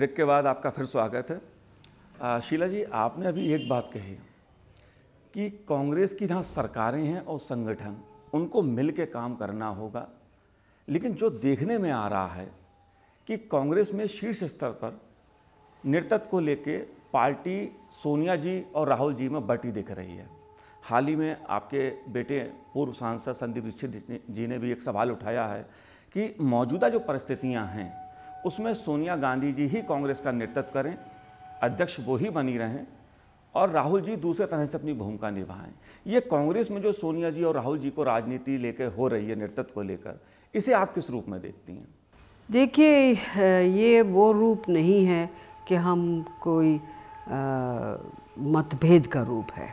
Break के बाद आपका फिर स्वागत है शीला जी आपने अभी एक बात कही कि कांग्रेस की जहाँ सरकारें हैं और संगठन उनको मिल के काम करना होगा लेकिन जो देखने में आ रहा है कि कांग्रेस में शीर्ष स्तर पर नेतृत्व को लेके पार्टी सोनिया जी और राहुल जी में बटी दिख रही है हाल ही में आपके बेटे पूर्व सांसद संदीप दीक्षित जी ने भी एक सवाल उठाया है कि मौजूदा जो परिस्थितियां हैं उसमें सोनिया गांधी जी ही कांग्रेस का नेतृत्व करें अध्यक्ष वो ही बनी रहें और राहुल जी दूसरे तरह से अपनी भूमिका निभाएं ये कांग्रेस में जो सोनिया जी और राहुल जी को राजनीति लेकर हो रही है नेतृत्व को लेकर इसे आप किस रूप में देखती हैं देखिए ये वो रूप नहीं है कि हम कोई मतभेद का रूप है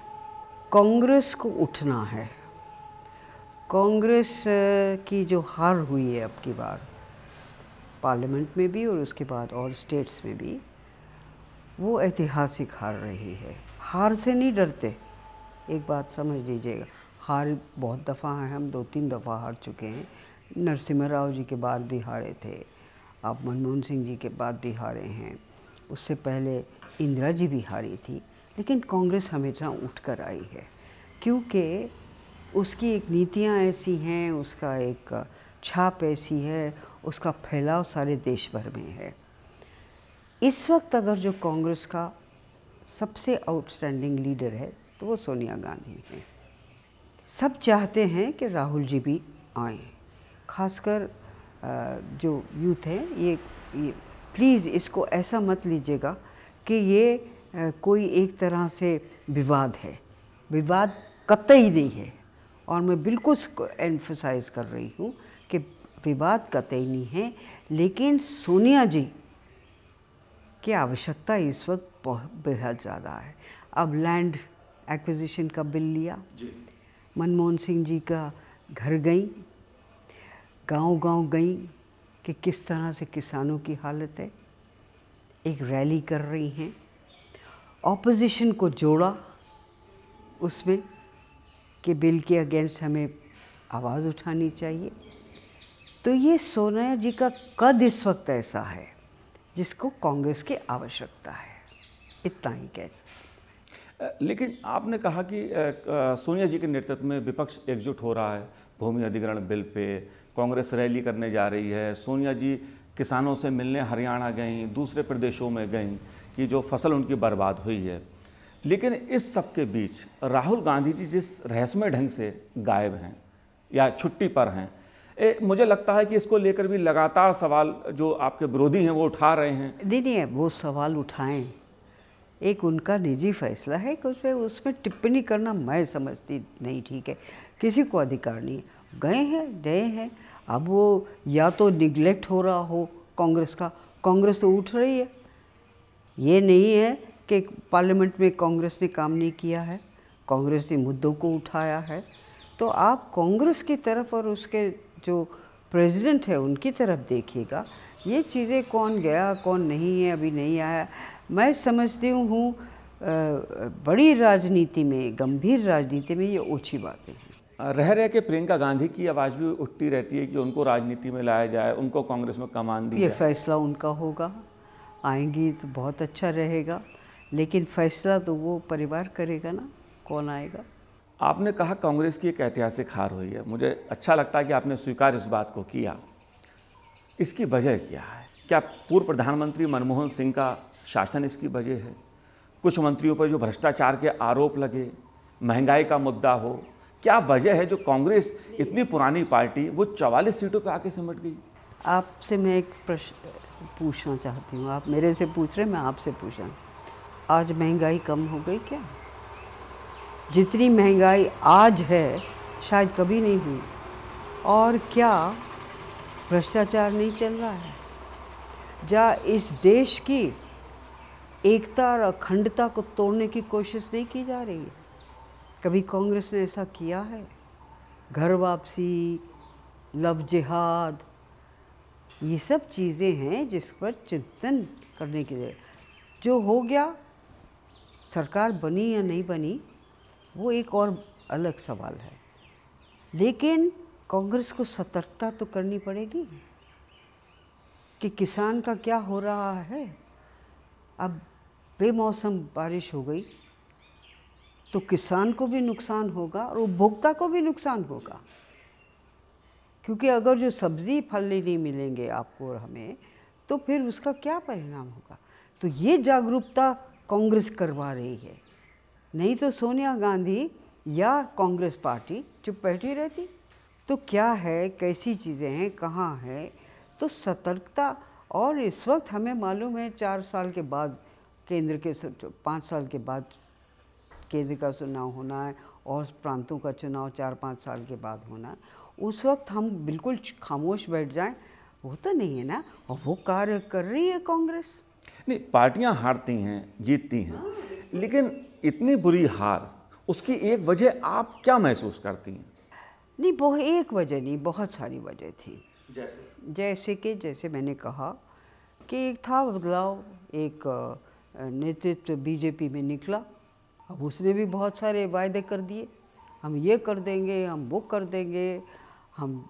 कांग्रेस को उठना है कांग्रेस की जो हार हुई है अब की बार पार्लियामेंट में भी और उसके बाद और स्टेट्स में भी वो ऐतिहासिक हार रही है हार से नहीं डरते एक बात समझ लीजिएगा हार बहुत दफ़ा हैं हम दो तीन दफ़ा हार चुके हैं नरसिम्हा राव जी के बाद भी हारे थे आप मनमोहन सिंह जी के बाद भी हारे हैं उससे पहले इंदिरा जी भी हारी थी लेकिन कांग्रेस हमेशा उठ कर आई है क्योंकि उसकी एक नीतियाँ ऐसी हैं उसका एक छाप ऐसी है उसका फैलाव सारे देश भर में है इस वक्त अगर जो कांग्रेस का सबसे आउटस्टैंडिंग लीडर है तो वो सोनिया गांधी हैं सब चाहते हैं कि राहुल जी भी आए खासकर जो यूथ हैं ये, ये प्लीज़ इसको ऐसा मत लीजिएगा कि ये कोई एक तरह से विवाद है विवाद कतई नहीं है और मैं बिल्कुल एम्फोसाइज कर रही हूँ विवाद कतई नहीं है लेकिन सोनिया जी की आवश्यकता इस वक्त बहुत बेहद ज़्यादा है अब लैंड एक्विजिशन का बिल लिया मनमोहन सिंह जी का घर गई गांव गांव गई कि किस तरह से किसानों की हालत है एक रैली कर रही हैं ऑपोजिशन को जोड़ा उसमें कि बिल के अगेंस्ट हमें आवाज़ उठानी चाहिए तो ये सोनिया जी का कद इस वक्त ऐसा है जिसको कांग्रेस की आवश्यकता है इतना ही कह सकते लेकिन आपने कहा कि सोनिया जी के नेतृत्व में विपक्ष एकजुट हो रहा है भूमि अधिग्रहण बिल पे कांग्रेस रैली करने जा रही है सोनिया जी किसानों से मिलने हरियाणा गई दूसरे प्रदेशों में गई कि जो फसल उनकी बर्बाद हुई है लेकिन इस सब के बीच राहुल गांधी जी जिस रहस्यमय ढंग से गायब हैं या छुट्टी पर हैं ए, मुझे लगता है कि इसको लेकर भी लगातार सवाल जो आपके विरोधी हैं वो उठा रहे हैं नहीं नहीं वो सवाल उठाएं एक उनका निजी फैसला है कि उसमें उसमें टिप्पणी करना मैं समझती नहीं ठीक है किसी को अधिकार नहीं गए हैं गए हैं अब वो या तो निग्लेक्ट हो रहा हो कांग्रेस का कांग्रेस तो उठ रही है ये नहीं है कि पार्लियामेंट में कांग्रेस ने काम नहीं किया है कांग्रेस ने मुद्दों को उठाया है तो आप कांग्रेस की तरफ और उसके जो प्रेसिडेंट है उनकी तरफ देखिएगा ये चीज़ें कौन गया कौन नहीं है अभी नहीं आया मैं समझती हूँ बड़ी राजनीति में गंभीर राजनीति में ये ओछी बातें हैं रह रहे के प्रियंका गांधी की आवाज़ भी उठती रहती है कि उनको राजनीति में लाया जाए उनको कांग्रेस में कमान दी ये फैसला उनका होगा आएंगी तो बहुत अच्छा रहेगा लेकिन फैसला तो वो परिवार करेगा ना कौन आएगा आपने कहा कांग्रेस की एक ऐतिहासिक हार हुई है मुझे अच्छा लगता है कि आपने स्वीकार इस बात को किया इसकी वजह क्या है क्या पूर्व प्रधानमंत्री मनमोहन सिंह का शासन इसकी वजह है कुछ मंत्रियों पर जो भ्रष्टाचार के आरोप लगे महंगाई का मुद्दा हो क्या वजह है जो कांग्रेस इतनी पुरानी पार्टी वो चवालीस सीटों पर आके सिमट गई आपसे मैं एक प्रश्न पूछना चाहती हूँ आप मेरे से पूछ रहे मैं आपसे पूछा आज महंगाई कम हो गई क्या जितनी महंगाई आज है शायद कभी नहीं हुई और क्या भ्रष्टाचार नहीं चल रहा है जा इस देश की एकता और अखंडता को तोड़ने की कोशिश नहीं की जा रही है कभी कांग्रेस ने ऐसा किया है घर वापसी लव जिहाद ये सब चीज़ें हैं जिस पर चिंतन करने की जरूरत जो हो गया सरकार बनी या नहीं बनी वो एक और अलग सवाल है लेकिन कांग्रेस को सतर्कता तो करनी पड़ेगी कि किसान का क्या हो रहा है अब बेमौसम बारिश हो गई तो किसान को भी नुकसान होगा और उपभोक्ता को भी नुकसान होगा क्योंकि अगर जो सब्ज़ी फल नहीं मिलेंगे आपको और हमें तो फिर उसका क्या परिणाम होगा तो ये जागरूकता कांग्रेस करवा रही है नहीं तो सोनिया गांधी या कांग्रेस पार्टी चुप बैठी रहती तो क्या है कैसी चीज़ें हैं कहाँ है तो सतर्कता और इस वक्त हमें मालूम है चार साल के बाद केंद्र के पाँच साल के बाद केंद्र का चुनाव होना है और प्रांतों का चुनाव चार पाँच साल के बाद होना है उस वक्त हम बिल्कुल खामोश बैठ जाएं वो तो नहीं है ना और वो कार्य कर रही है कांग्रेस नहीं पार्टियां हारती हैं जीतती हैं हाँ। लेकिन इतनी बुरी हार उसकी एक वजह आप क्या महसूस करती हैं नहीं वो एक वजह नहीं बहुत सारी वजह थी जैसे जैसे कि जैसे मैंने कहा कि एक था बदलाव एक नेतृत्व बीजेपी में निकला अब उसने भी बहुत सारे वायदे कर दिए हम ये कर देंगे हम वो कर देंगे हम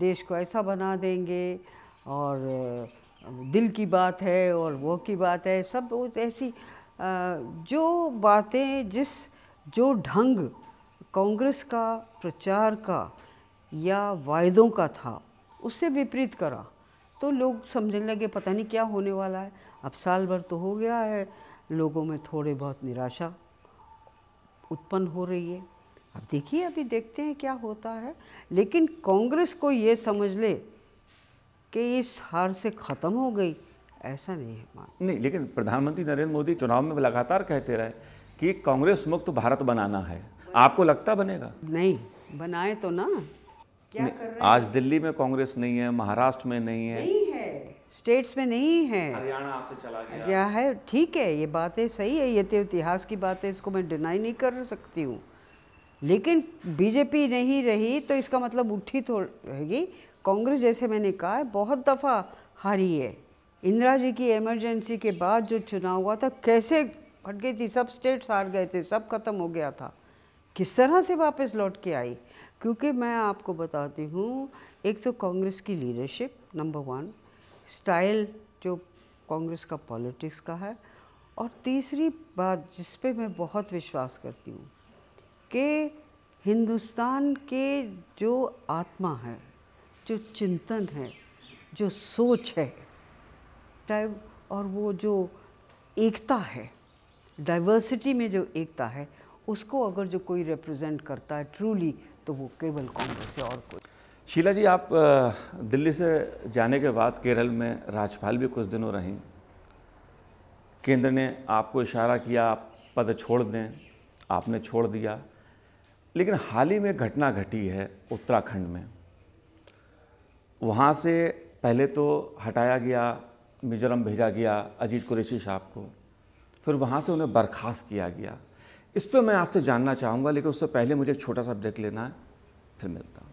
देश को ऐसा बना देंगे और दिल की बात है और वो की बात है सब ऐसी जो बातें जिस जो ढंग कांग्रेस का प्रचार का या वायदों का था उससे विपरीत करा तो लोग समझने लगे पता नहीं क्या होने वाला है अब साल भर तो हो गया है लोगों में थोड़े बहुत निराशा उत्पन्न हो रही है अब देखिए अभी देखते हैं क्या होता है लेकिन कांग्रेस को ये समझ ले कि इस हार से ख़त्म हो गई ऐसा नहीं है नहीं लेकिन प्रधानमंत्री नरेंद्र मोदी चुनाव में लगातार कहते रहे कि कांग्रेस मुक्त भारत बनाना है आपको लगता बनेगा नहीं बनाए तो ना क्या कर रहे आज दिल्ली में कांग्रेस नहीं है महाराष्ट्र में नहीं है नहीं है स्टेट्स में नहीं है हरियाणा आपसे चला गया क्या है ठीक है ये बातें सही है ये तो इतिहास की बात है इसको मैं डिनाई नहीं कर सकती हूँ लेकिन बीजेपी नहीं रही तो इसका मतलब उठी तो रहेगी कांग्रेस जैसे मैंने कहा बहुत दफ़ा हारी है इंदिरा जी की इमरजेंसी के बाद जो चुनाव हुआ था कैसे हट गई थी सब स्टेट्स हार गए थे सब खत्म हो गया था किस तरह से वापस लौट के आई क्योंकि मैं आपको बताती हूँ एक तो कांग्रेस की लीडरशिप नंबर वन स्टाइल जो कांग्रेस का पॉलिटिक्स का है और तीसरी बात जिस पे मैं बहुत विश्वास करती हूँ कि हिंदुस्तान के जो आत्मा है जो चिंतन है जो सोच है और वो जो एकता है डाइवर्सिटी में जो एकता है उसको अगर जो कोई रिप्रेजेंट करता है ट्रूली तो वो केवल कांग्रेस है और कोई शीला जी आप दिल्ली से जाने के बाद केरल में राज्यपाल भी कुछ दिनों रहीं केंद्र ने आपको इशारा किया आप पद छोड़ दें आपने छोड़ दिया लेकिन हाल ही में घटना घटी है उत्तराखंड में वहाँ से पहले तो हटाया गया मिजोरम भेजा गया अजीज़ कुरैशी साहब को फिर वहाँ से उन्हें बर्खास्त किया गया इस पर मैं आपसे जानना चाहूँगा लेकिन उससे पहले मुझे एक छोटा सा ब्रेक लेना है फिर मिलता हूँ